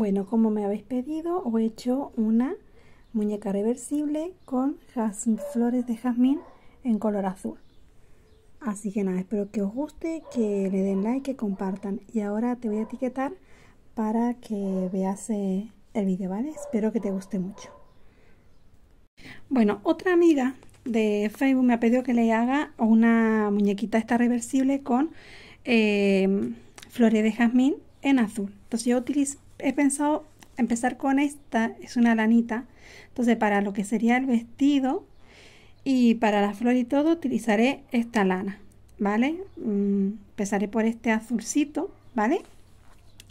Bueno, como me habéis pedido, he hecho una muñeca reversible con flores de jazmín en color azul. Así que nada, espero que os guste, que le den like, que compartan. Y ahora te voy a etiquetar para que veas eh, el vídeo, ¿vale? Espero que te guste mucho. Bueno, otra amiga de Facebook me ha pedido que le haga una muñequita esta reversible con eh, flores de jazmín en azul. Entonces yo utilizo, he pensado empezar con esta, es una lanita. Entonces, para lo que sería el vestido y para la flor y todo, utilizaré esta lana, ¿vale? Mm, empezaré por este azulcito, ¿vale?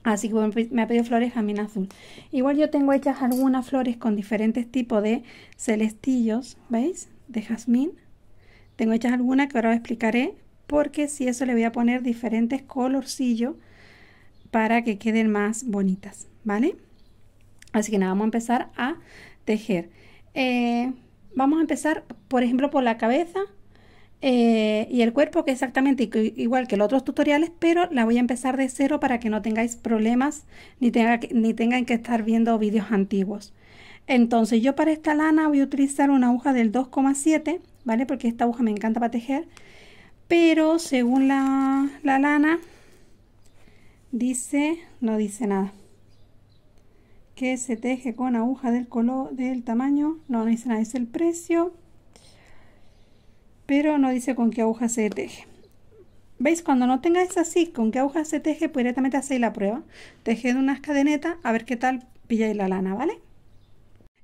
Así que me ha pedido flores jamín azul. Igual yo tengo hechas algunas flores con diferentes tipos de celestillos, ¿veis? De jazmín. Tengo hechas algunas que ahora os explicaré porque si eso le voy a poner diferentes colorcillos para que queden más bonitas, ¿vale? Así que nada, vamos a empezar a tejer. Eh, vamos a empezar, por ejemplo, por la cabeza eh, y el cuerpo, que es exactamente igual que los otros tutoriales, pero la voy a empezar de cero para que no tengáis problemas ni, ni tengan que estar viendo vídeos antiguos. Entonces yo para esta lana voy a utilizar una aguja del 2,7, ¿vale? Porque esta aguja me encanta para tejer, pero según la, la lana Dice, no dice nada. Que se teje con aguja del color, del tamaño, no, dice nada, es el precio. Pero no dice con qué aguja se teje. ¿Veis? Cuando no tengáis así, con qué aguja se teje, pues directamente hacéis la prueba. Tejed unas cadenetas, a ver qué tal pilláis la lana, ¿vale?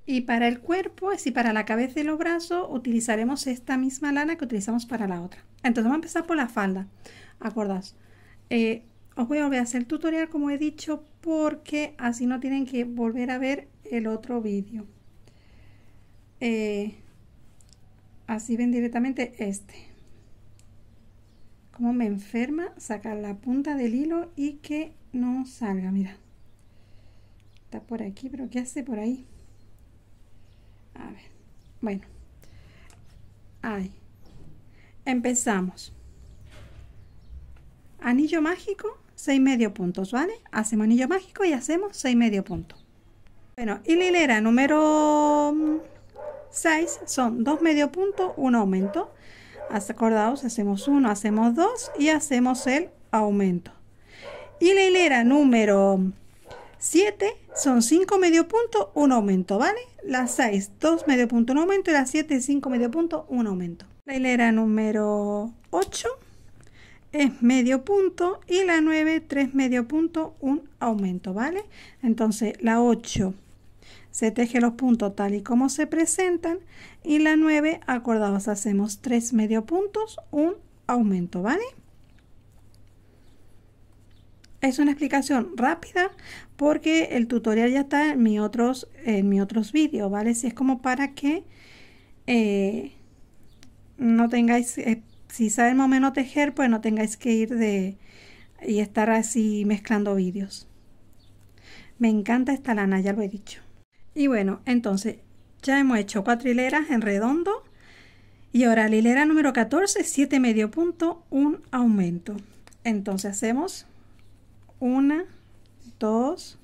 Y para el cuerpo, es para la cabeza y los brazos, utilizaremos esta misma lana que utilizamos para la otra. Entonces vamos a empezar por la falda. Acordaos, eh, os voy a a hacer el tutorial como he dicho porque así no tienen que volver a ver el otro vídeo eh, así ven directamente este como me enferma sacar la punta del hilo y que no salga mira está por aquí pero qué hace por ahí a ver bueno ahí empezamos anillo mágico 6 medio puntos, ¿vale? Hacemos anillo mágico y hacemos 6 medio puntos. Bueno, y la hilera número 6 mm, son 2 medio puntos, un aumento. Acordaos, hacemos 1, hacemos 2 y hacemos el aumento. Y la hilera número 7 mm, son 5 medio puntos, un aumento, ¿vale? La 6, 2 medio puntos, un aumento y la 7, 5 medio puntos, un aumento. La hilera número 8 es medio punto y la 9, 3 medio punto, un aumento, ¿vale? Entonces la 8 se teje los puntos tal y como se presentan y la 9, acordados, hacemos tres medio puntos, un aumento, ¿vale? Es una explicación rápida porque el tutorial ya está en mi otros, en mi otros vídeos, ¿vale? Si es como para que eh, no tengáis si saben más o menos tejer, pues no tengáis que ir de y estar así mezclando vídeos. Me encanta esta lana, ya lo he dicho. Y bueno, entonces ya hemos hecho cuatro hileras en redondo. Y ahora la hilera número 14, 7 medio punto, un aumento. Entonces hacemos 1, 2,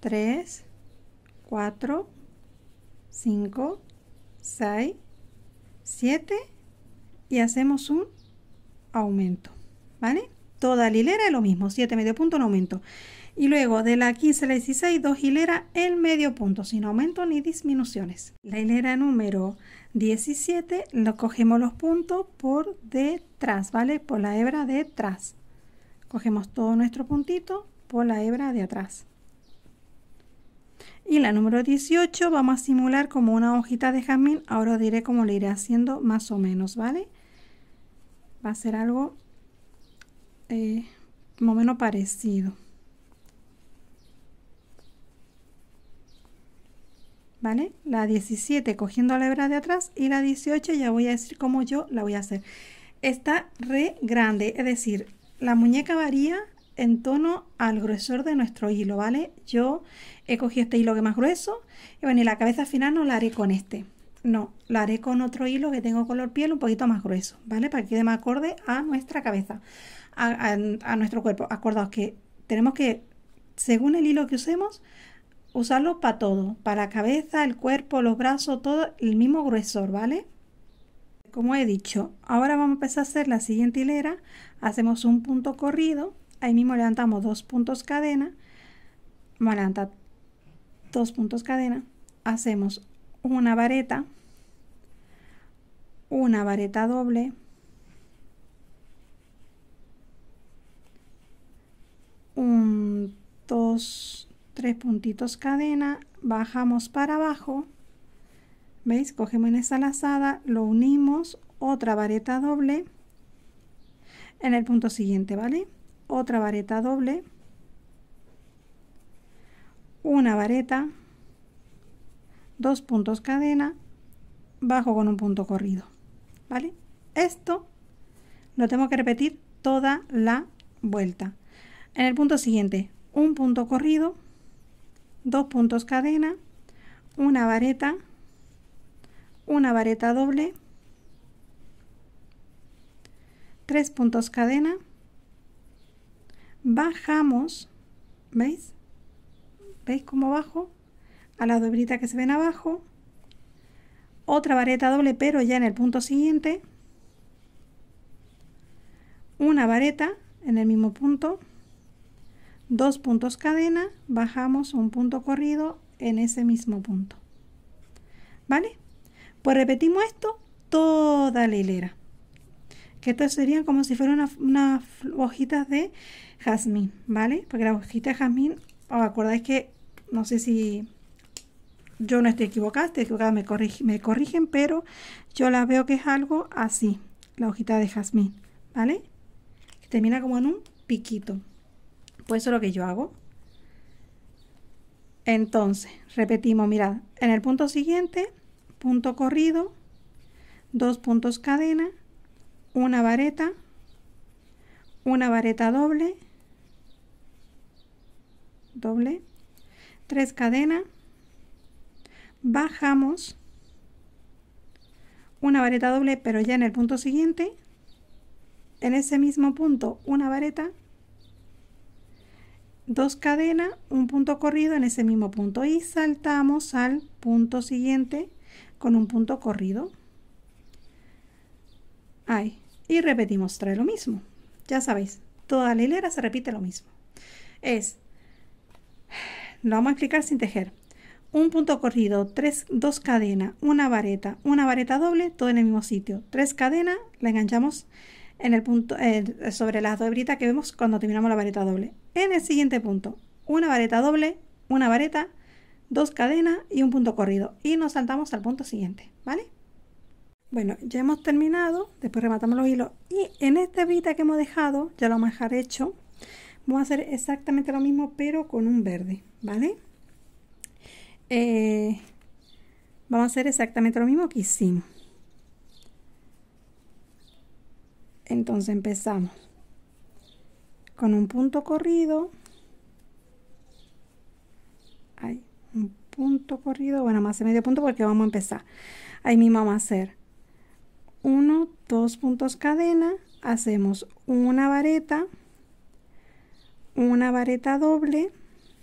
3, 4, 5, 6, 7 y hacemos un aumento, ¿vale? Toda la hilera es lo mismo, 7 medio punto, un aumento. Y luego de la 15 a la 16, dos hileras, el medio punto, sin aumento ni disminuciones. La hilera número 17, lo cogemos los puntos por detrás, ¿vale? Por la hebra de atrás. Cogemos todo nuestro puntito por la hebra de atrás. Y la número 18 vamos a simular como una hojita de jazmín. Ahora os diré cómo lo iré haciendo más o menos, ¿vale? va a ser algo eh, más o menos parecido ¿Vale? La 17 cogiendo la hebra de atrás y la 18 ya voy a decir cómo yo la voy a hacer. Está re grande, es decir, la muñeca varía en tono al gruesor de nuestro hilo, ¿vale? Yo he cogido este hilo que es más grueso y bueno, y la cabeza final no la haré con este. No, lo haré con otro hilo que tengo color piel un poquito más grueso, ¿vale? Para que quede más acorde a nuestra cabeza, a, nuestro cuerpo. Acordaos que tenemos que, según el hilo que usemos, usarlo para todo, para la cabeza, el cuerpo, los brazos, todo el mismo gruesor, ¿vale? Como he dicho, ahora vamos a empezar a hacer la siguiente hilera, hacemos un punto corrido, ahí mismo levantamos dos puntos cadena, vamos a levantar dos puntos cadena, hacemos una vareta una vareta doble un dos tres puntitos cadena bajamos para abajo veis cogemos en esa lazada lo unimos otra vareta doble en el punto siguiente vale otra vareta doble una vareta dos puntos cadena bajo con un punto corrido ¿vale? Esto lo tengo que repetir toda la vuelta. En el punto siguiente, un punto corrido, dos puntos cadena, una vareta, una vareta doble, tres puntos cadena, bajamos, ¿veis? ¿Veis cómo bajo? A la dobrita que se ven abajo, otra vareta doble pero ya en el punto siguiente una vareta en el mismo punto dos puntos cadena bajamos un punto corrido en ese mismo punto vale pues repetimos esto toda la hilera que estas serían como si fueran unas una hojitas de jazmín vale porque la hojita de jazmín os acordáis que no sé si yo no estoy equivocada, estoy equivocada, me, corrigen, pero yo la veo que es algo así, la hojita de jazmín, ¿vale? termina como en un piquito. Pues eso es lo que yo hago. Entonces, repetimos, mirad, en el punto siguiente, punto corrido, dos puntos cadena, una vareta, una vareta doble, doble, tres cadenas, bajamos una vareta doble pero ya en el punto siguiente en ese mismo punto una vareta dos cadenas un punto corrido en ese mismo punto y saltamos al punto siguiente con un punto corrido ahí y repetimos trae lo mismo ya sabéis toda la hilera se repite lo mismo es lo vamos a explicar sin tejer un punto corrido, tres, dos cadenas, una vareta, una vareta doble, todo en el mismo sitio. Tres cadenas, la enganchamos en el punto, sobre las dos hebritas que vemos cuando terminamos la vareta doble. En el siguiente punto, una vareta doble, una vareta, dos cadenas y un punto corrido. Y nos saltamos al punto siguiente, ¿vale? Bueno, ya hemos terminado, después rematamos los hilos y en esta hebrita que hemos dejado, ya lo dejar hecho, voy a hacer exactamente lo mismo pero con un verde, ¿vale? Eh, vamos a hacer exactamente lo mismo que hicimos entonces empezamos con un punto corrido hay un punto corrido bueno más de medio punto porque vamos a empezar ahí mismo vamos a hacer uno, dos puntos cadena hacemos una vareta una vareta doble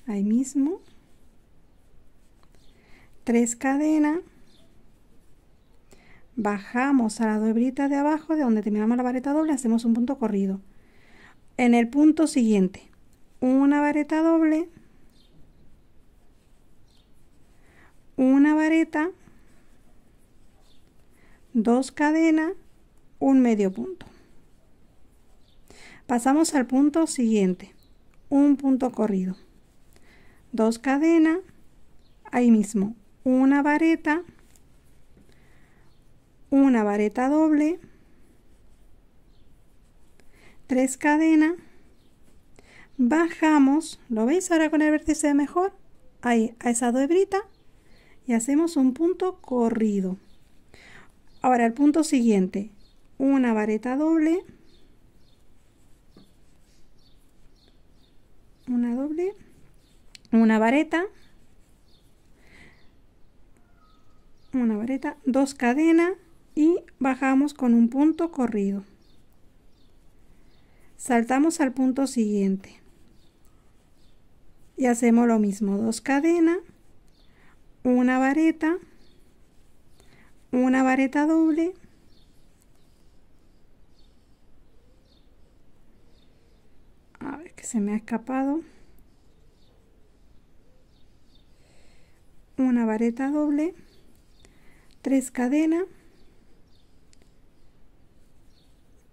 ahí mismo Tres cadenas bajamos a la doblita de abajo de donde terminamos la vareta doble hacemos un punto corrido en el punto siguiente una vareta doble una vareta dos cadenas un medio punto pasamos al punto siguiente un punto corrido dos cadenas ahí mismo una vareta, una vareta doble, tres cadenas, bajamos, ¿lo veis ahora con el vértice mejor? Ahí, a esa doebrita y hacemos un punto corrido. Ahora el punto siguiente, una vareta doble, una doble, una vareta, una vareta, dos cadenas y bajamos con un punto corrido. Saltamos al punto siguiente y hacemos lo mismo, dos cadenas, una vareta, una vareta doble, a ver que se me ha escapado, una vareta doble, Tres cadenas,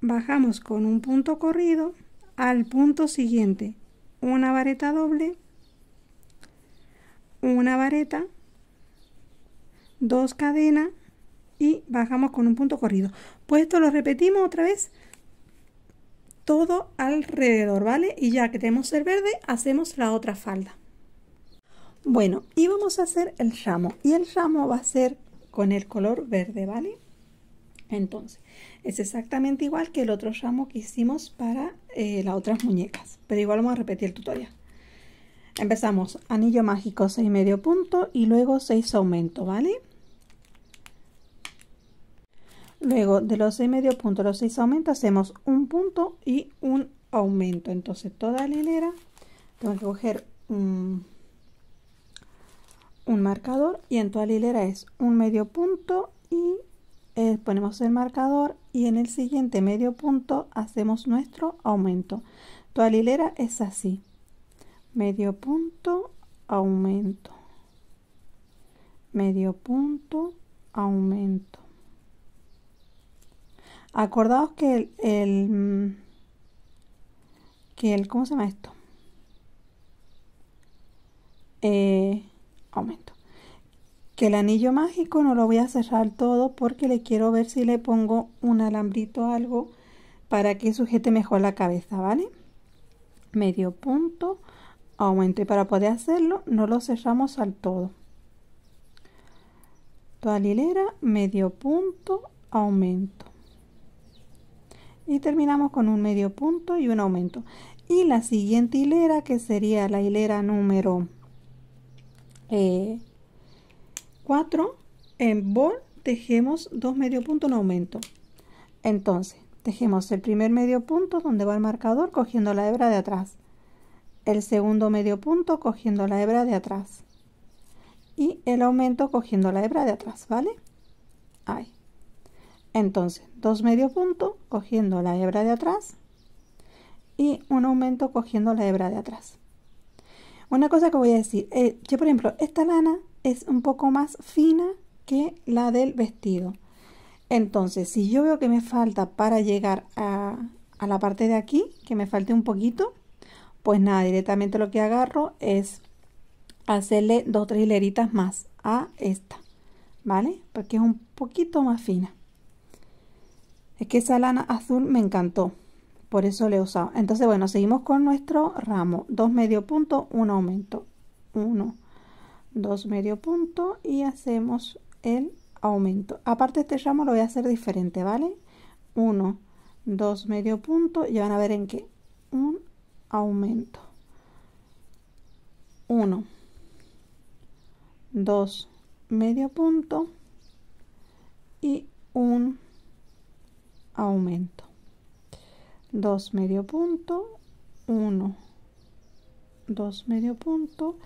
bajamos con un punto corrido al punto siguiente, una vareta doble, una vareta, dos cadenas y bajamos con un punto corrido. Pues esto lo repetimos otra vez todo alrededor, ¿vale? Y ya que tenemos el verde, hacemos la otra falda. Bueno, y vamos a hacer el ramo. Y el ramo va a ser con el color verde, ¿vale? Entonces, es exactamente igual que el otro ramo que hicimos para eh, las otras muñecas, pero igual vamos a repetir el tutorial. Empezamos anillo mágico 6 medio punto y luego 6 aumentos, ¿vale? Luego de los 6 medio punto los seis aumentos hacemos un punto y un aumento. Entonces toda la hilera tengo que coger un un marcador y en toda la hilera es un medio punto y eh, ponemos el marcador y en el siguiente medio punto hacemos nuestro aumento. Toda la hilera es así. Medio punto, aumento. Medio punto, aumento. Acordaos que el, que el, ¿cómo se llama esto? Eh, aumento. Que el anillo mágico no lo voy a cerrar todo porque le quiero ver si le pongo un alambrito o algo para que sujete mejor la cabeza, ¿vale? Medio punto, aumento. Y para poder hacerlo no lo cerramos al todo. Toda hilera, medio punto, aumento. Y terminamos con un medio punto y un aumento. Y la siguiente hilera que sería la hilera número 4 eh, en bol tejemos dos medio punto en aumento entonces tejemos el primer medio punto donde va el marcador cogiendo la hebra de atrás el segundo medio punto cogiendo la hebra de atrás y el aumento cogiendo la hebra de atrás vale ahí entonces dos medio punto cogiendo la hebra de atrás y un aumento cogiendo la hebra de atrás una cosa que voy a decir, es eh, yo por ejemplo, esta lana es un poco más fina que la del vestido. Entonces, si yo veo que me falta para llegar a, a la parte de aquí, que me falte un poquito, pues nada, directamente lo que agarro es hacerle dos o tres hileritas más a esta, ¿vale? Porque es un poquito más fina. Es que esa lana azul me encantó. Por eso le he usado. Entonces, bueno, seguimos con nuestro ramo. Dos medio punto, un aumento. Uno, dos medio punto y hacemos el aumento. Aparte este ramo lo voy a hacer diferente, ¿vale? Uno, dos medio punto y van a ver en qué. Un aumento. Uno, dos medio punto y un aumento. 2 medio punto 1 2 medio punto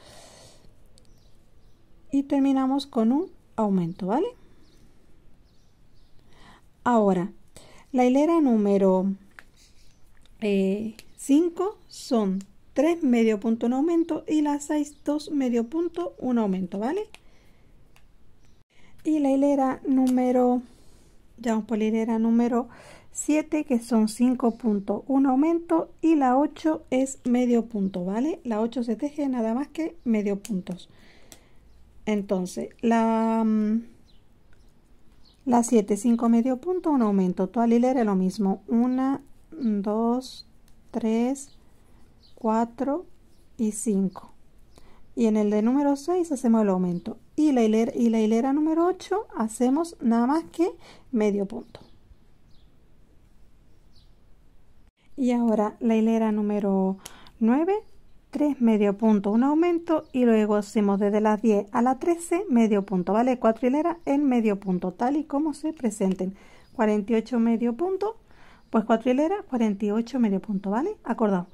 y terminamos con un aumento vale ahora la hilera número 5 eh, son 3 medio punto un aumento y la 6 2 medio punto un aumento vale y la hilera número ya vamos por la hilera número 7 que son 5 puntos, un aumento y la 8 es medio punto, ¿vale? La 8 se teje nada más que medio puntos. Entonces, la, mm, la 7, 5 medio punto, un aumento. Toda la hilera es lo mismo. 1, 2, 3, 4 y 5. Y en el de número 6 hacemos el aumento. Y la hilera, y la hilera número 8 hacemos nada más que medio punto. y ahora la hilera número 9 3 medio punto un aumento y luego hacemos desde las 10 a las 13 medio punto vale 4 hileras en medio punto tal y como se presenten 48 medio punto pues 4 hileras 48 medio punto vale acordado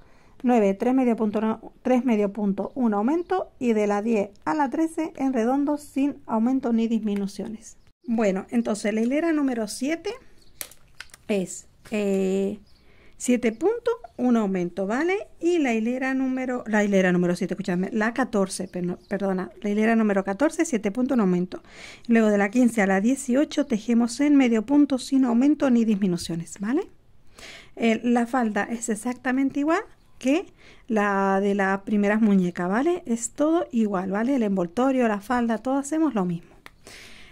9 3 medio punto 3 medio punto un aumento y de la 10 a la 13 en redondo sin aumento ni disminuciones bueno entonces la hilera número 7 es eh, 7 puntos, un aumento, ¿vale? Y la hilera número, la hilera número 7, escúchame, la 14, perdona, la hilera número 14, 7 puntos, un aumento. Luego de la 15 a la 18 tejemos en medio punto sin aumento ni disminuciones, ¿vale? Eh, la falda es exactamente igual que la de las primeras muñecas, ¿vale? Es todo igual, ¿vale? El envoltorio, la falda, todo hacemos lo mismo.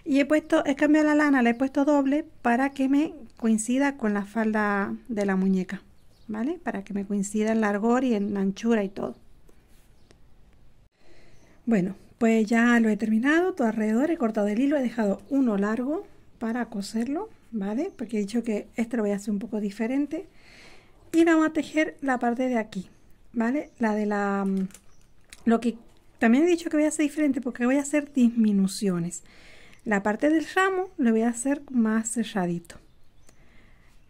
Y he puesto, he cambiado la lana, la he puesto doble para que me coincida con la falda de la muñeca, ¿vale? Para que me coincida en largo y en la anchura y todo. Bueno, pues ya lo he terminado, todo alrededor, he cortado el hilo, he dejado uno largo para coserlo, ¿vale? Porque he dicho que este lo voy a hacer un poco diferente. Y vamos a tejer la parte de aquí, ¿vale? La de la... Mm, lo que también he dicho que voy a hacer diferente porque voy a hacer disminuciones. La parte del ramo lo voy a hacer más cerradito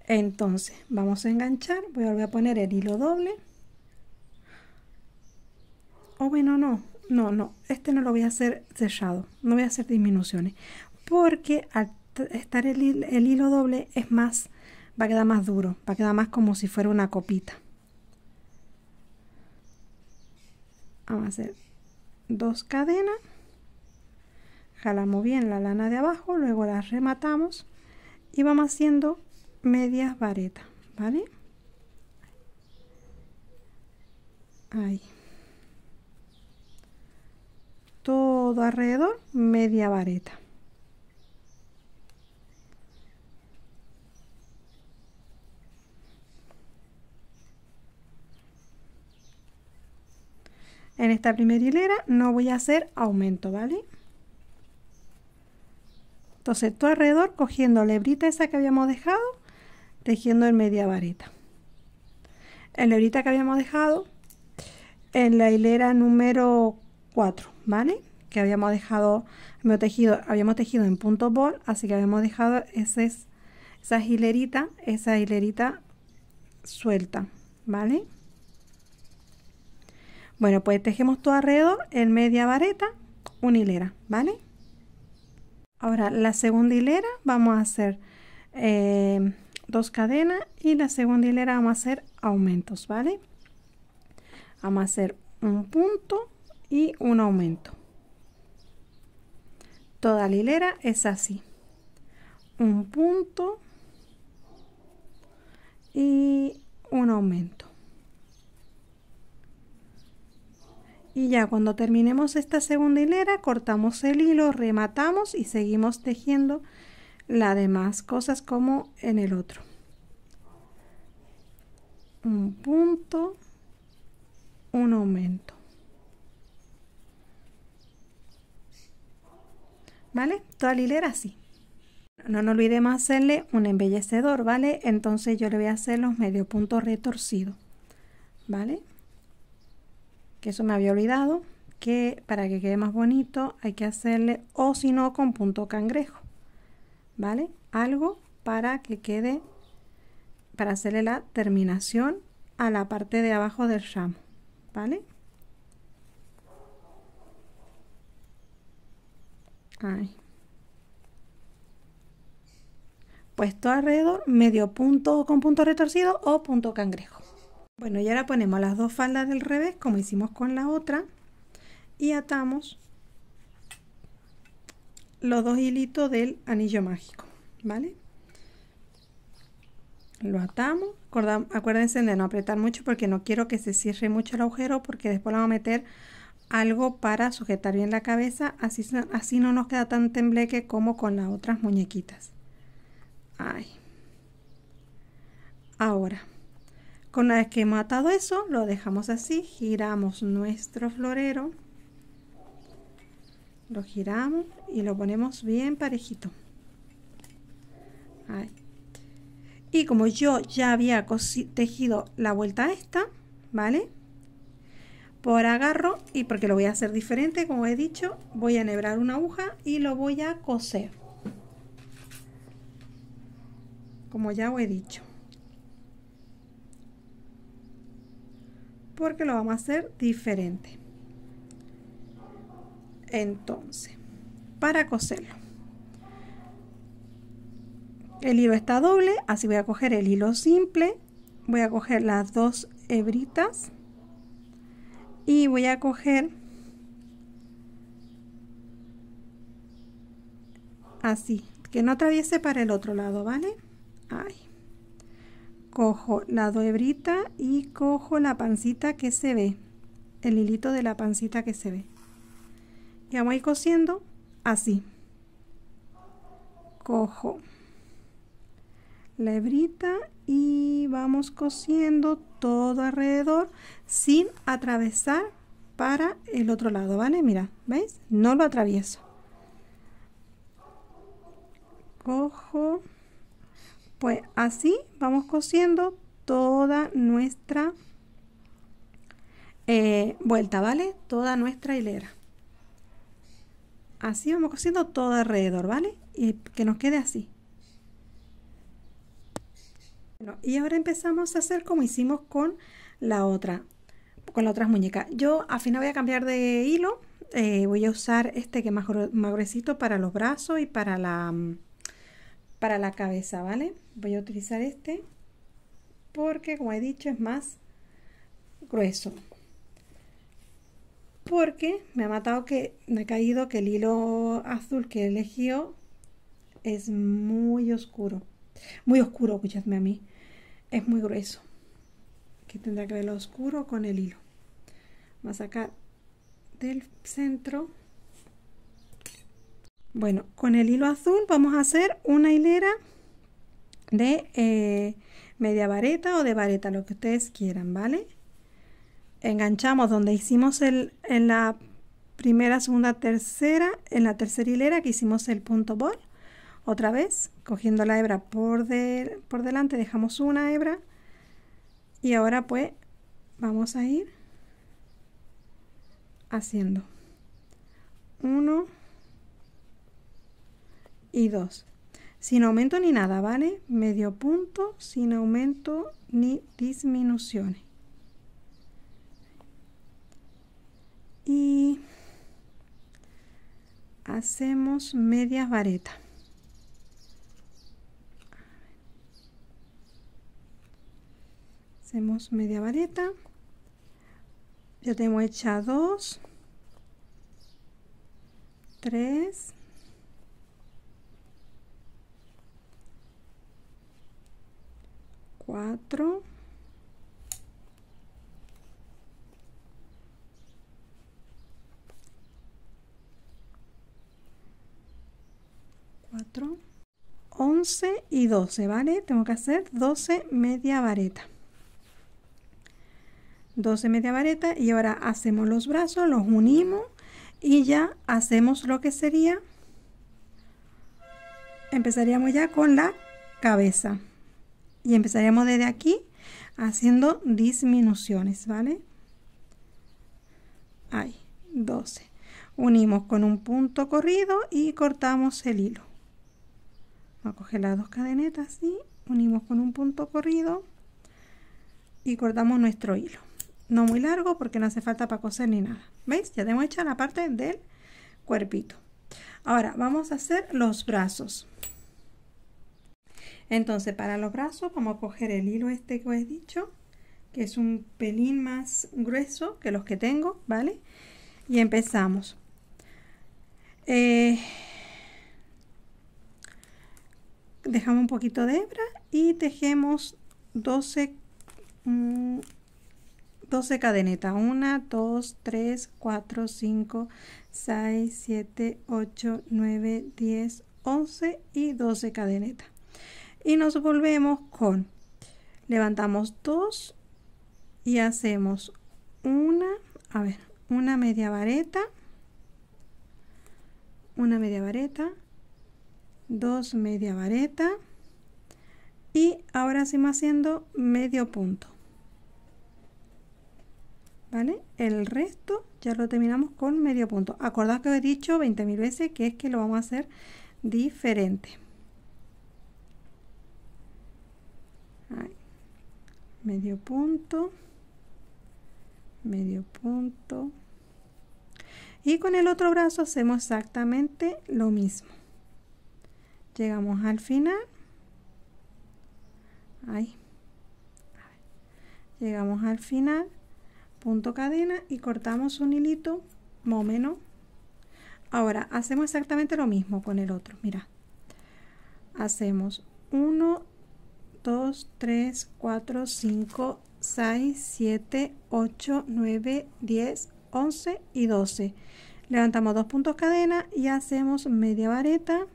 entonces vamos a enganchar voy a volver a poner el hilo doble o oh, bueno no no no este no lo voy a hacer sellado no voy a hacer disminuciones porque al estar el, hilo doble es más va a quedar más duro va a quedar más como si fuera una copita vamos a hacer dos cadenas jalamos bien la lana de abajo luego la rematamos y vamos haciendo medias varetas vale ahí todo alrededor media vareta en esta primera hilera no voy a hacer aumento vale entonces todo alrededor cogiendo la hebrita esa que habíamos dejado tejiendo en media vareta en la hebrita que habíamos dejado en la hilera número 4 vale que habíamos dejado habíamos tejido habíamos tejido en punto bol así que habíamos dejado ese, esa hilerita esa hilerita suelta vale bueno pues tejemos todo alrededor en media vareta una hilera vale ahora la segunda hilera vamos a hacer eh, dos cadenas y la segunda hilera vamos a hacer aumentos vale vamos a hacer un punto y un aumento toda la hilera es así un punto y un aumento y ya cuando terminemos esta segunda hilera cortamos el hilo rematamos y seguimos tejiendo la demás cosas como en el otro. Un punto, un aumento. ¿Vale? Toda la hilera así. No nos olvidemos hacerle un embellecedor, ¿vale? Entonces yo le voy a hacer los medio puntos retorcido, ¿vale? Que eso me había olvidado, que para que quede más bonito hay que hacerle, o si no, con punto cangrejo. ¿vale? Algo para que quede, para hacerle la terminación a la parte de abajo del ramo, ¿vale? Ahí. Puesto alrededor, medio punto con punto retorcido o punto cangrejo. Bueno, y ahora ponemos las dos faldas del revés como hicimos con la otra y atamos los dos hilitos del anillo mágico, ¿vale? Lo atamos, acuérdense de no apretar mucho porque no quiero que se cierre mucho el agujero porque después le vamos a meter algo para sujetar bien la cabeza, así, así no nos queda tan tembleque como con las otras muñequitas. Ahora, con la vez que hemos atado eso, lo dejamos así, giramos nuestro florero lo giramos y lo ponemos bien parejito y como yo ya había tejido la vuelta esta vale por agarro y porque lo voy a hacer diferente como he dicho voy a enhebrar una aguja y lo voy a coser como ya os he dicho porque lo vamos a hacer diferente entonces, para coserlo. El hilo está doble, así voy a coger el hilo simple, voy a coger las dos hebritas y voy a coger así, que no atraviese para el otro lado, ¿vale? Ahí. Cojo la hebrita y cojo la pancita que se ve, el hilito de la pancita que se ve ya voy a ir cosiendo así cojo la hebrita y vamos cosiendo todo alrededor sin atravesar para el otro lado vale mira veis no lo atravieso cojo pues así vamos cosiendo toda nuestra eh, vuelta vale toda nuestra hilera Así vamos cosiendo todo alrededor, ¿vale? Y que nos quede así. Bueno, y ahora empezamos a hacer como hicimos con la otra, con la otra muñeca. Yo al final voy a cambiar de hilo. Eh, voy a usar este que es más, más gruesito para los brazos y para la, mm, para la cabeza, ¿vale? Voy a utilizar este porque, como he dicho, es más grueso porque me ha matado que me ha caído que el hilo azul que he elegido es muy oscuro. Muy oscuro, escuchadme a mí. Es muy grueso. que tendrá que ver lo oscuro con el hilo. Más a sacar del centro. Bueno, con el hilo azul vamos a hacer una hilera de eh, media vareta o de vareta, lo que ustedes quieran, ¿vale? enganchamos donde hicimos el, en la primera, segunda, tercera, en la tercera hilera que hicimos el punto bol, otra vez, cogiendo la hebra por, por delante, dejamos una hebra y ahora pues vamos a ir haciendo uno y dos sin aumento ni nada, ¿vale? Medio punto, sin aumento ni disminuciones. y hacemos media vareta hacemos media vareta ya tengo hecha dos tres cuatro 11 y 12, ¿vale? Tengo que hacer 12 media vareta. 12 media vareta y ahora hacemos los brazos, los unimos y ya hacemos lo que sería, empezaríamos ya con la cabeza y empezaríamos desde aquí haciendo disminuciones, ¿vale? Ahí, 12. Unimos con un punto corrido y cortamos el hilo. Vamos a coger las dos cadenetas y unimos con un punto corrido y cortamos nuestro hilo. No muy largo porque no hace falta para coser ni nada. ¿Veis? Ya tenemos hecha la parte del cuerpito. Ahora vamos a hacer los brazos. Entonces para los brazos vamos a coger el hilo este que os he dicho, que es un pelín más grueso que los que tengo, ¿vale? Y empezamos. Eh, dejamos un poquito de hebra y tejemos 12 12 mm, cadenetas 1 2 3 4 5 6 7 8 9 10 11 y 12 cadenetas y nos volvemos con levantamos 2 y hacemos una a ver una media vareta una media vareta dos media vareta y ahora sí haciendo medio punto vale el resto ya lo terminamos con medio punto acordad que he dicho 20.000 veces que es que lo vamos a hacer diferente medio punto medio punto y con el otro brazo hacemos exactamente lo mismo llegamos al final ahí llegamos al final punto cadena y cortamos un hilito más ahora hacemos exactamente lo mismo con el otro mira hacemos 1 2 3 4 5 6 7 8 9 10 11 y 12 levantamos dos puntos cadena y hacemos media vareta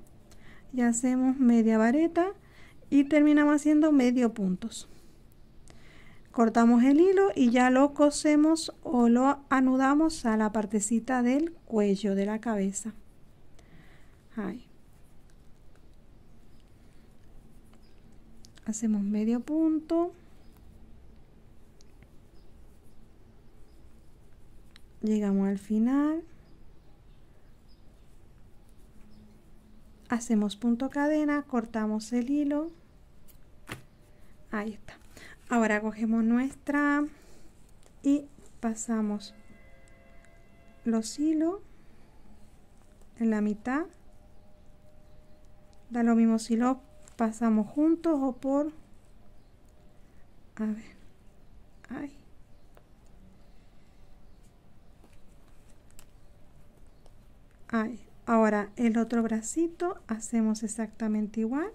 y hacemos media vareta y terminamos haciendo medio puntos cortamos el hilo y ya lo cosemos o lo anudamos a la partecita del cuello de la cabeza hacemos medio punto llegamos al final hacemos punto cadena cortamos el hilo ahí está ahora cogemos nuestra y pasamos los hilos en la mitad da lo mismo si los pasamos juntos o por a ver ahí ahí ahora el otro bracito hacemos exactamente igual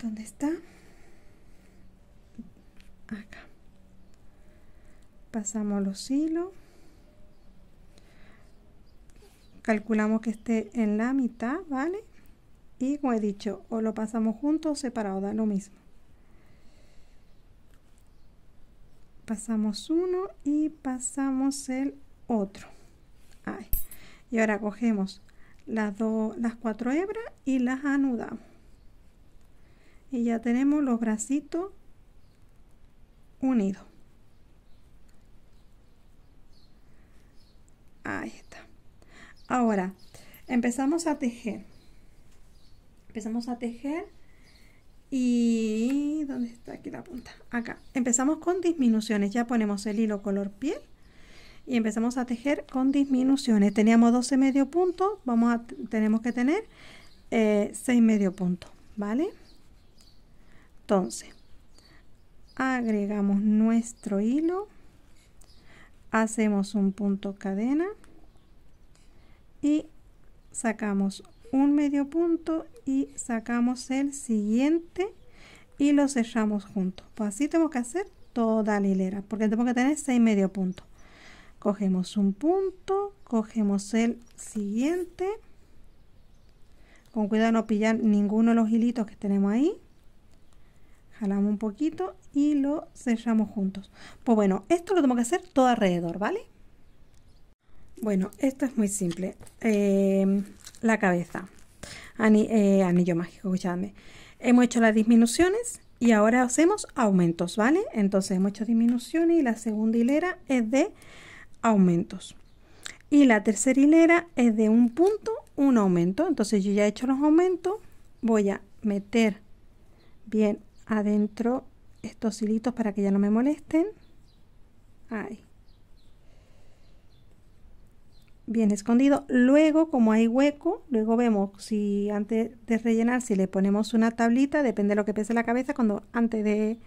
¿dónde está? acá pasamos los hilos calculamos que esté en la mitad vale y como he dicho o lo pasamos juntos o separado da lo mismo pasamos uno y pasamos el otro Ahí y ahora cogemos las, las cuatro hebras y las anudamos y ya tenemos los bracitos unidos ahí está ahora empezamos a tejer empezamos a tejer y dónde está aquí la punta acá empezamos con disminuciones ya ponemos el hilo color piel y empezamos a tejer con disminuciones. Teníamos 12 medio puntos, vamos a, tenemos que tener eh, seis 6 medio puntos, ¿vale? Entonces, agregamos nuestro hilo, hacemos un punto cadena y sacamos un medio punto y sacamos el siguiente y lo cerramos juntos. Pues así tenemos que hacer toda la hilera, porque tengo que tener 6 medio puntos cogemos un punto, cogemos el siguiente, con cuidado no pillar ninguno de los hilitos que tenemos ahí, jalamos un poquito y lo cerramos juntos. Pues bueno, esto lo tengo que hacer todo alrededor, ¿vale? Bueno, esto es muy simple. Em, la cabeza. Eh, anillo mágico, escuchadme. Hemos hecho las disminuciones y ahora hacemos aumentos, ¿vale? Entonces hemos hecho disminuciones y la segunda hilera es de aumentos. Y la tercera hilera es de un punto, un aumento. Entonces yo ya he hecho los aumentos. Voy a meter bien adentro estos hilitos para que ya no me molesten. Ahí. Bien escondido. Luego, como hay hueco, luego vemos si antes de rellenar, si le ponemos una tablita, depende de lo que pese la cabeza, cuando antes de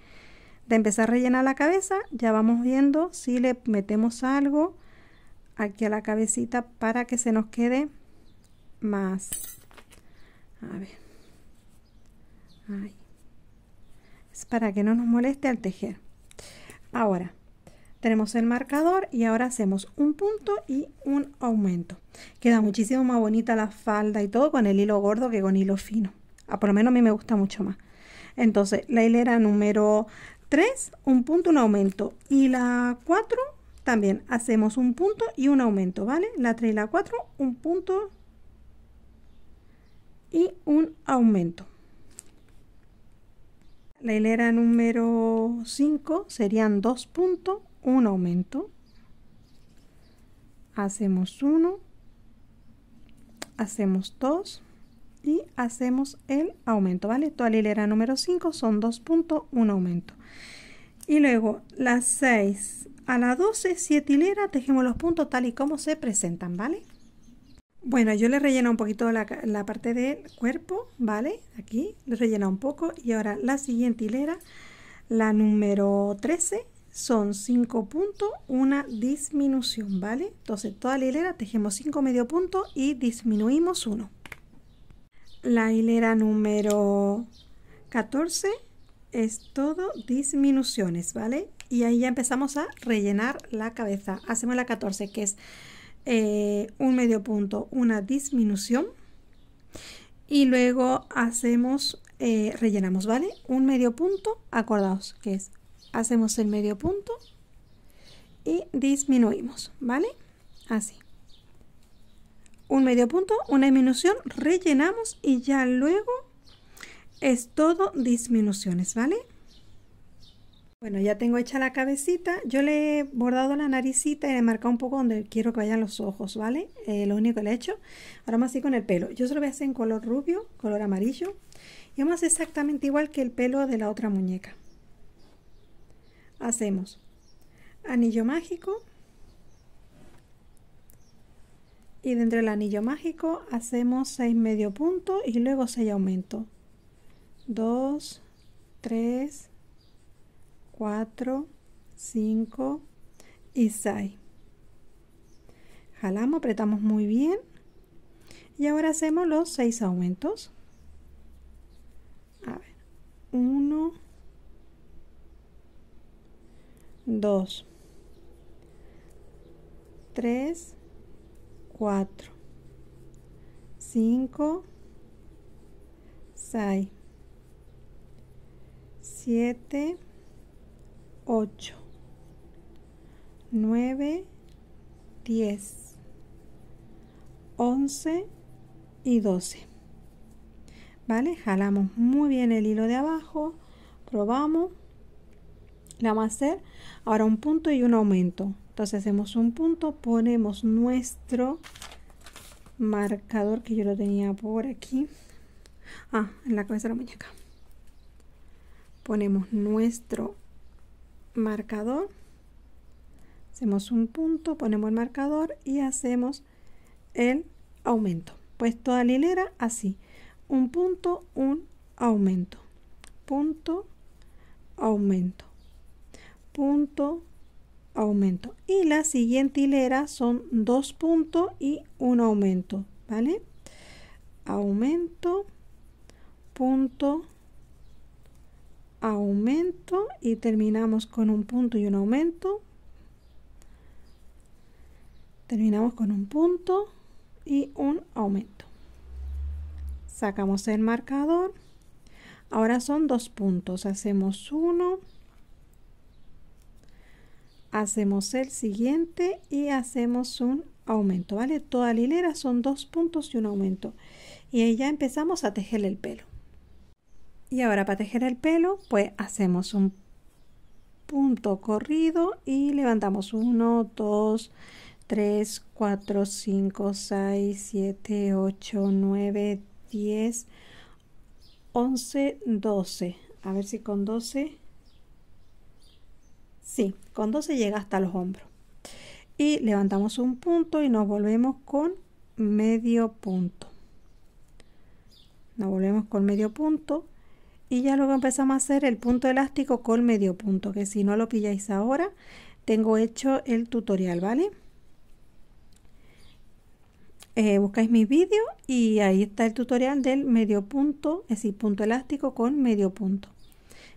de empezar a rellenar la cabeza, ya vamos viendo si le metemos algo aquí a la cabecita para que se nos quede más. A ver. Es para que no nos moleste al tejer. Ahora, tenemos el marcador y ahora hacemos un punto y un aumento. Queda muchísimo más bonita la falda y todo con el hilo gordo que con hilo fino. a ah, por lo menos a mí me gusta mucho más. Entonces, la hilera número 3, un punto, un aumento. Y la 4, también hacemos un punto y un aumento, ¿vale? La 3 y la 4, un punto y un aumento. La hilera número 5 serían 2 puntos, un aumento. Hacemos 1 hacemos 2 y hacemos el aumento, ¿vale? Toda la hilera número 5 son 2 puntos, un aumento. Y luego las 6 a las 12, 7 hileras, tejemos los puntos tal y como se presentan, ¿vale? Bueno, yo le relleno un poquito la, la parte del cuerpo, ¿vale? Aquí, le relleno un poco. Y ahora la siguiente hilera, la número 13, son 5 puntos, una disminución, ¿vale? Entonces, toda la hilera tejemos 5 medio puntos y disminuimos 1. La hilera número 14 es todo disminuciones, ¿vale? Y ahí ya empezamos a rellenar la cabeza. Hacemos la 14, que es eh, un medio punto, una disminución. Y luego hacemos, eh, rellenamos, ¿vale? Un medio punto, acordaos, que es, hacemos el medio punto y disminuimos, ¿vale? Así. Un medio punto, una disminución, rellenamos y ya luego es todo disminuciones, ¿vale? Bueno, ya tengo hecha la cabecita. Yo le he bordado la naricita y le he marcado un poco donde quiero que vayan los ojos, ¿vale? Eh, lo único que le he hecho. Ahora vamos así con el pelo. Yo se lo voy a hacer en color rubio, color amarillo. Y vamos a hacer exactamente igual que el pelo de la otra muñeca. Hacemos anillo mágico. Y dentro del anillo mágico hacemos 6 medio punto y luego 6 aumento. 2, 3, 4, 5 y 6. Jalamos, apretamos muy bien. Y ahora hacemos los 6 aumentos. A ver, 1, 2, 3, 4, 5, 6. 7, 8, 9, 10, 11 y 12. ¿Vale? Jalamos muy bien el hilo de abajo, probamos, la vamos a hacer ahora un punto y un aumento. Entonces hacemos un punto, ponemos nuestro marcador que yo lo tenía por aquí. Ah, en la cabeza de la muñeca ponemos nuestro marcador hacemos un punto ponemos el marcador y hacemos el aumento pues toda la hilera así un punto un aumento punto aumento punto aumento y la siguiente hilera son dos puntos y un aumento vale aumento punto aumento y terminamos con un punto y un aumento terminamos con un punto y un aumento sacamos el marcador ahora son dos puntos hacemos uno hacemos el siguiente y hacemos un aumento vale toda la hilera son dos puntos y un aumento y ya empezamos a tejer el pelo y ahora para tejer el pelo pues hacemos un punto corrido y levantamos 1 2 3 4 5 6 7 8 9 10 11 12 a ver si con 12 sí con 12 llega hasta los hombros y levantamos un punto y nos volvemos con medio punto nos volvemos con medio punto y ya luego empezamos a hacer el punto elástico con medio punto que si no lo pilláis ahora tengo hecho el tutorial vale eh, buscáis mi vídeo y ahí está el tutorial del medio punto es decir punto elástico con medio punto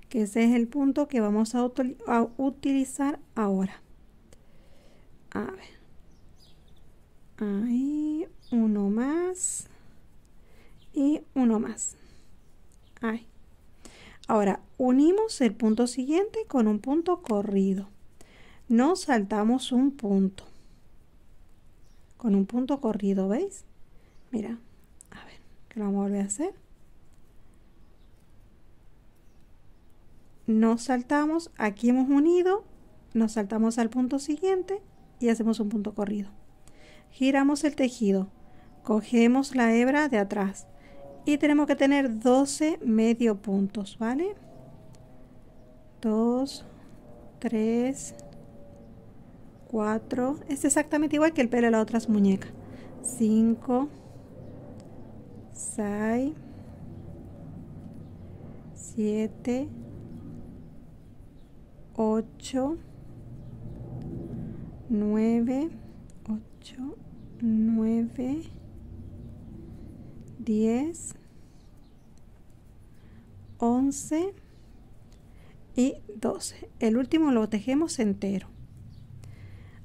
que ese es el punto que vamos a, a utilizar ahora a ver ahí uno más y uno más ahí Ahora, unimos el punto siguiente con un punto corrido. Nos saltamos un punto. Con un punto corrido, ¿veis? Mira, a ver, que lo vamos a volver a hacer. Nos saltamos, aquí hemos unido, nos saltamos al punto siguiente y hacemos un punto corrido. Giramos el tejido, cogemos la hebra de atrás, y tenemos que tener 12 medio puntos, ¿vale? 2, 3, 4, es exactamente igual que el pelo de las otras muñecas. 5, 6, 7, 8, 9, 8, 9, 10, 11 y 12. El último lo tejemos entero.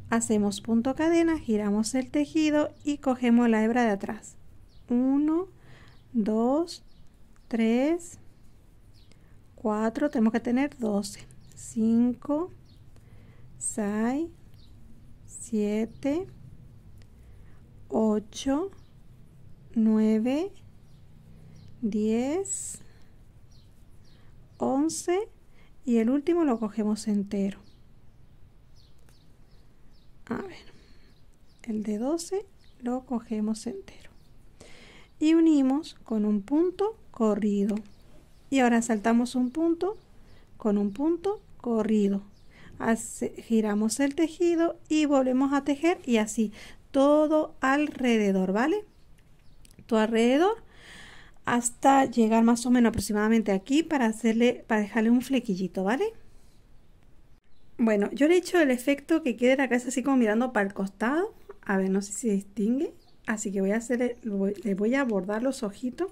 Hacemos punto cadena, giramos el tejido y cogemos la hebra de atrás. 1, 2, 3, 4, tenemos que tener 12. 5, 6, 7, 8, 9, 10, 11 y el último lo cogemos entero. A ver, el de 12 lo cogemos entero. Y unimos con un punto corrido. Y ahora saltamos un punto con un punto corrido. giramos el tejido y volvemos a tejer y así todo alrededor, ¿vale? tu alrededor hasta llegar más o menos aproximadamente aquí para hacerle para dejarle un flequillito vale bueno yo le he hecho el efecto que quede la casa así como mirando para el costado a ver no sé si se distingue así que voy a hacerle, le voy a bordar los ojitos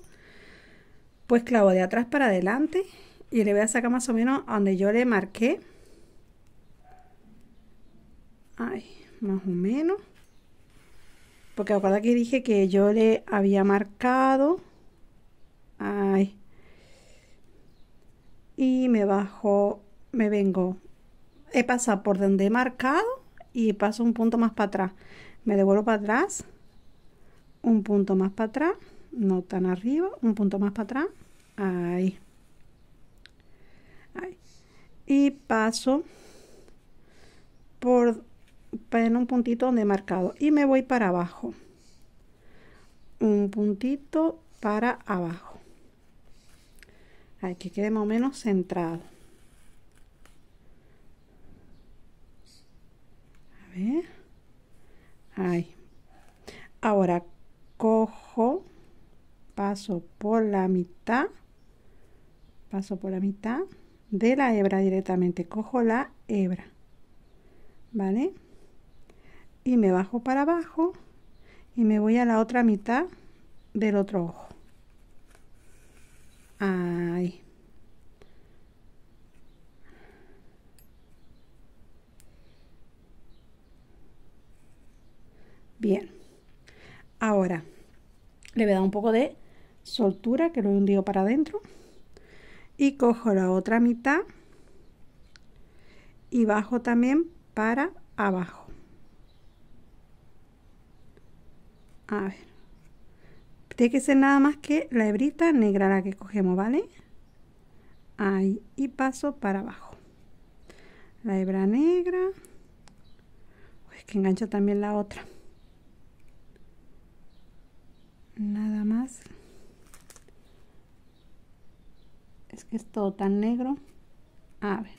pues clavo de atrás para adelante y le voy a sacar más o menos donde yo le marqué más o menos porque acuerda que dije que yo le había marcado. Ay. Y me bajo, me vengo. He pasado por donde he marcado y paso un punto más para atrás. Me devuelvo para atrás. Un punto más para atrás. No tan arriba. Un punto más para atrás. Ahí. Ahí. Y paso por en un puntito donde he marcado y me voy para abajo un puntito para abajo que quede más o menos centrado a ver ahí ahora cojo paso por la mitad paso por la mitad de la hebra directamente cojo la hebra vale y me bajo para abajo y me voy a la otra mitad del otro ojo ahí bien ahora le voy a dar un poco de soltura que lo he hundido para adentro y cojo la otra mitad y bajo también para abajo a ver tiene que ser nada más que la hebrita negra la que cogemos vale ahí y paso para abajo la hebra negra pues que engancho también la otra nada más es que es todo tan negro a ver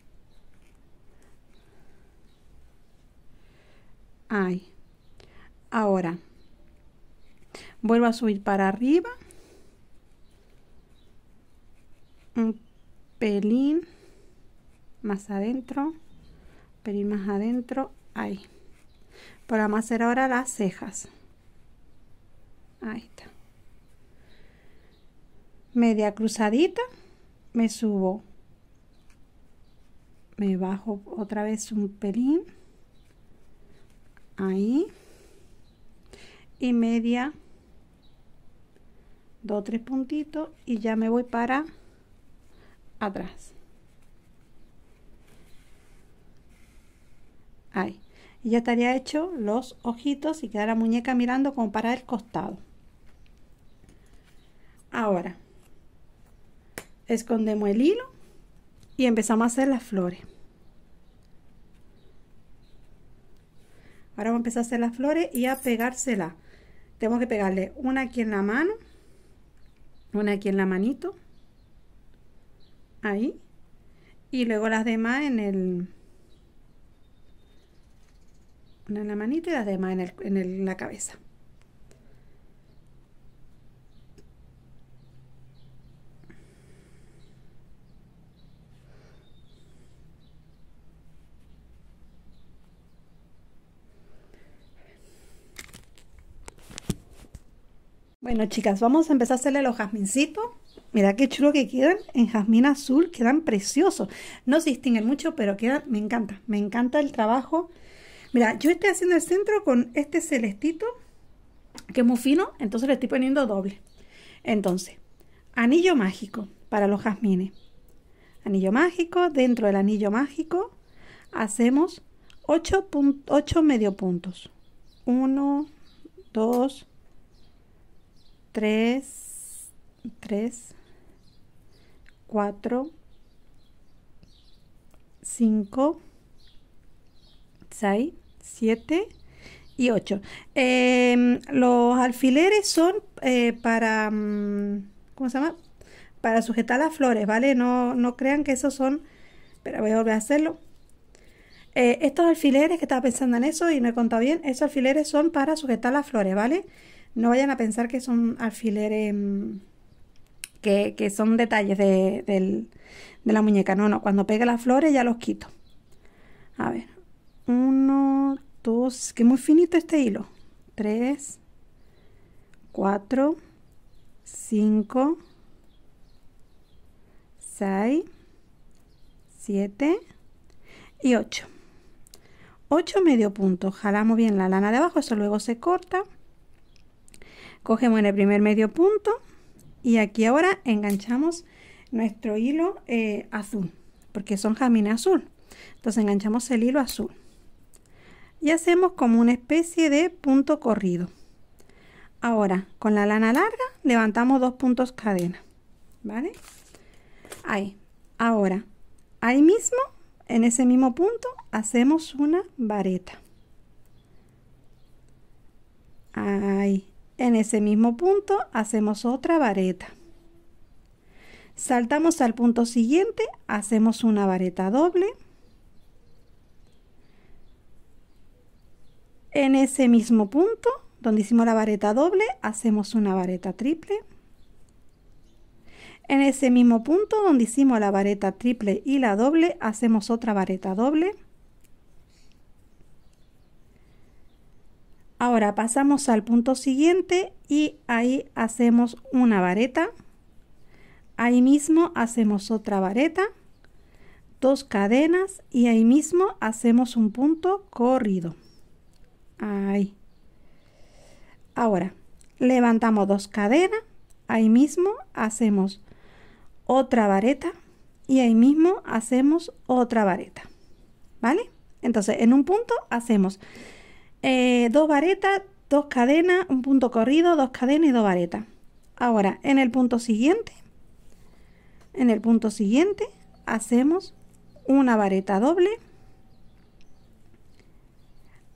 ahí ahora vuelvo a subir para arriba un pelín más adentro pelín más adentro ahí para vamos a hacer ahora las cejas ahí está media cruzadita me subo me bajo otra vez un pelín ahí y media dos tres puntitos y ya me voy para atrás ahí y ya estaría hecho los ojitos y queda la muñeca mirando como para el costado ahora escondemos el hilo y empezamos a hacer las flores ahora vamos a empezar a hacer las flores y a pegárselas tengo que pegarle una aquí en la mano una aquí en la manito, ahí, y luego las demás en el... Una en la manito y las demás en, en, en la cabeza. Bueno, chicas, vamos a empezar a hacerle los jazmincitos. Mira qué chulo que quedan en jazmín azul, quedan preciosos. No se distinguen mucho, pero quedan, me encanta, me encanta el trabajo. Mira, yo estoy haciendo el centro con este celestito, que es muy fino, entonces le estoy poniendo doble. Entonces, anillo mágico para los jazmines. Anillo mágico, dentro del anillo mágico hacemos 8, 8 medio puntos. 1, 2, 3, 3, 4, 5, 6, 7 y 8. Em, los alfileres son eh, para, mm, ¿cómo se llama? Para sujetar las flores, ¿vale? No, crean que esos son, pero voy a volver a hacerlo. Eh, estos alfileres, que estaba pensando en eso y no he contado bien, esos alfileres son para sujetar las flores, ¿vale? vale no vayan a pensar que son alfileres, em, que, son detalles de, la muñeca. No, no, cuando pegue las flores ya los quito. A ver, uno, dos, que muy finito este hilo. Tres, cuatro, cinco, seis, siete y ocho. Ocho medio punto, Jalamos bien la lana de abajo, eso luego se corta cogemos en el primer medio punto y aquí ahora enganchamos nuestro hilo eh, azul porque son jamines azul entonces enganchamos el hilo azul y hacemos como una especie de punto corrido ahora con la lana larga levantamos dos puntos cadena vale ahí ahora ahí mismo en ese mismo punto hacemos una vareta ahí en ese mismo punto hacemos otra vareta. Saltamos al punto siguiente, hacemos una vareta doble. En ese mismo punto donde hicimos la vareta doble, hacemos una vareta triple. En ese mismo punto donde hicimos la vareta triple y la doble, hacemos otra vareta doble. Ahora pasamos al punto siguiente y ahí hacemos una vareta. Ahí mismo hacemos otra vareta, dos cadenas y ahí mismo hacemos un punto corrido. Ahí. Ahora levantamos dos cadenas, ahí mismo hacemos otra vareta y ahí mismo hacemos otra vareta. ¿Vale? Entonces en un punto hacemos eh, dos varetas, dos cadenas, un punto corrido, dos cadenas y dos varetas. Ahora, en el punto siguiente, en el punto siguiente hacemos una vareta doble.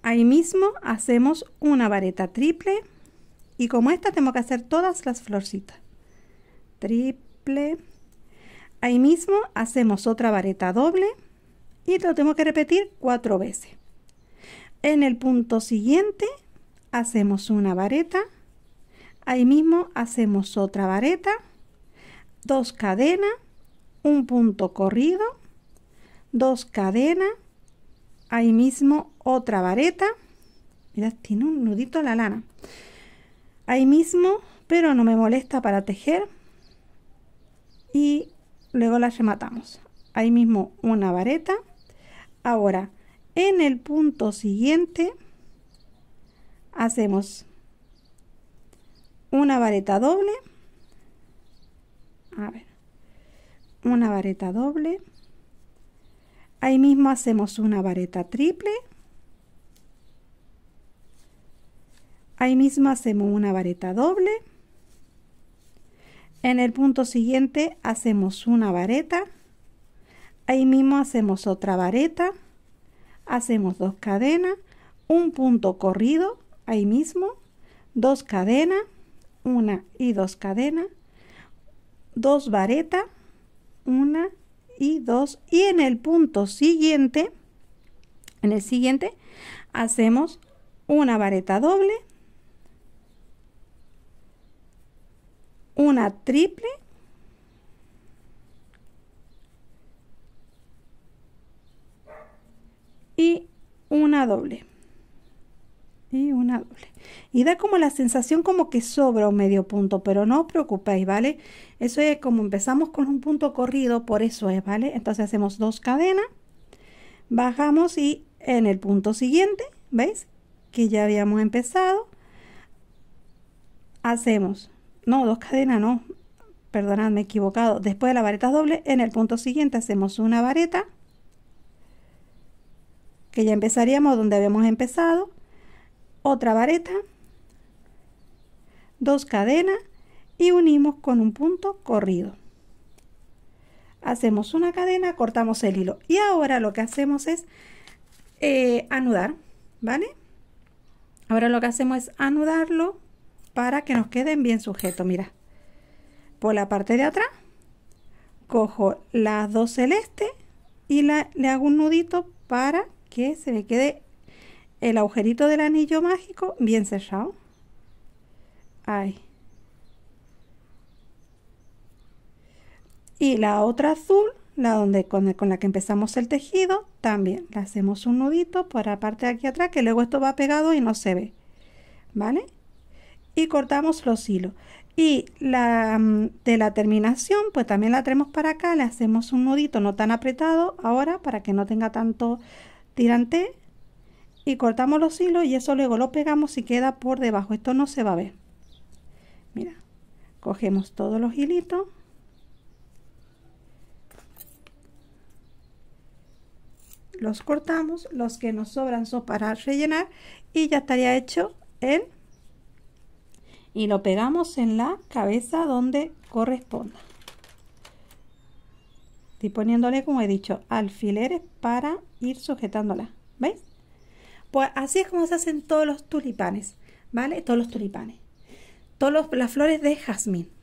Ahí mismo hacemos una vareta triple y como esta tengo que hacer todas las florcitas. Triple. Ahí mismo hacemos otra vareta doble y lo tengo que repetir cuatro veces. En el punto siguiente hacemos una vareta, ahí mismo hacemos otra vareta, dos cadenas, un punto corrido, dos cadenas, ahí mismo otra vareta, mirad, tiene un nudito la lana, ahí mismo, pero no me molesta para tejer, y luego la rematamos, ahí mismo una vareta, ahora en el punto siguiente hacemos una vareta doble. Una vareta doble. Ahí mismo hacemos una vareta triple. Ahí mismo hacemos una vareta doble. En el punto siguiente hacemos una vareta. Ahí mismo hacemos otra vareta hacemos dos cadenas, un punto corrido ahí mismo, dos cadenas, una y dos cadenas, dos varetas, una y dos, y en el punto siguiente, en el siguiente, hacemos una vareta doble, una triple y una doble. Y una doble. Y da como la sensación como que sobra un medio punto, pero no os preocupéis, ¿vale? Eso es como empezamos con un punto corrido, por eso es, ¿vale? Entonces hacemos dos cadenas, bajamos y en el punto siguiente, ¿veis? Que ya habíamos empezado, hacemos, no, dos cadenas no, perdonadme he equivocado, después de la vareta doble, en el punto siguiente hacemos una vareta, que ya empezaríamos donde habíamos empezado, otra vareta, dos cadenas y unimos con un punto corrido. Hacemos una cadena, cortamos el hilo y ahora lo que hacemos es eh, anudar, ¿vale? Ahora lo que hacemos es anudarlo para que nos queden bien sujetos, mira. Por la parte de atrás cojo las dos celeste y la, le hago un nudito para que se me quede el agujerito del anillo mágico bien cerrado. Ahí. Y la otra azul, la donde con, la que empezamos el tejido, también le hacemos un nudito por la parte de aquí atrás, que luego esto va pegado y no se ve. ¿Vale? Y cortamos los hilos. Y la mm, de la terminación, pues también la traemos para acá, le hacemos un nudito no tan apretado ahora para que no tenga tanto tirante y cortamos los hilos y eso luego lo pegamos y queda por debajo. Esto no se va a ver. Mira, cogemos todos los hilitos. Los cortamos, los que nos sobran son para rellenar y ya estaría hecho el... Y lo pegamos en la cabeza donde corresponda. Estoy poniéndole, como he dicho, alfileres para ir sujetándola. ¿Veis? Pues así es como se hacen todos los tulipanes, ¿vale? Todos los tulipanes. Todas las flores de jazmín.